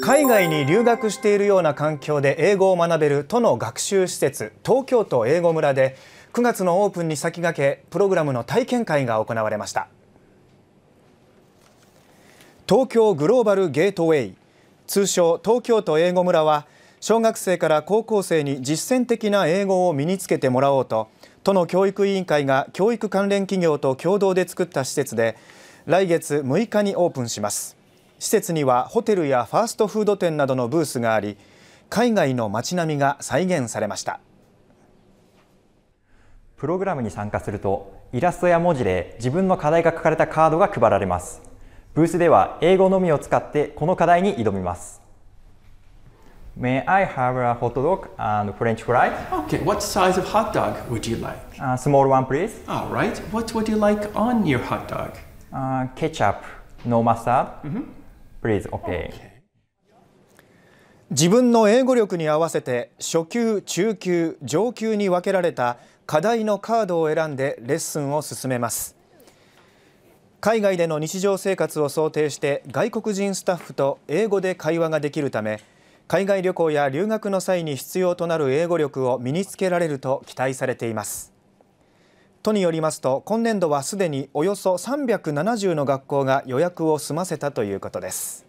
海外に留学しているような環境で英語を学べる都の学習施設東京都英語村で9月のオープンに先駆けプログラムの体験会が行われました東京グローバルゲートウェイ通称東京都英語村は小学生から高校生に実践的な英語を身につけてもらおうと都の教育委員会が教育関連企業と共同で作った施設で来月6日にオープンします施設にはホテルやファーストフード店などのブースがあり海外の街並みが再現されましたプログラムに参加するとイラストや文字で自分の課題が書かれたカードが配られますブースでは英語のみを使ってこの課題に挑みます May I have a hot dog and French fries? Okay, what size of hot dog would you like? A small one, please. All right, what would you like on your hot dog? Uh, ketchup, no mustard. Mm -hmm. Please, okay. 自分の英語力に合わせて初級、中級、上級に分けられた課題のカードを選んでレッスンを進めます海外での日常生活を想定して外国人スタッフと英語で会話ができるため海外旅行や留学の際に必要となる英語力を身につけられると期待されています都によりますと今年度はすでにおよそ370の学校が予約を済ませたということです。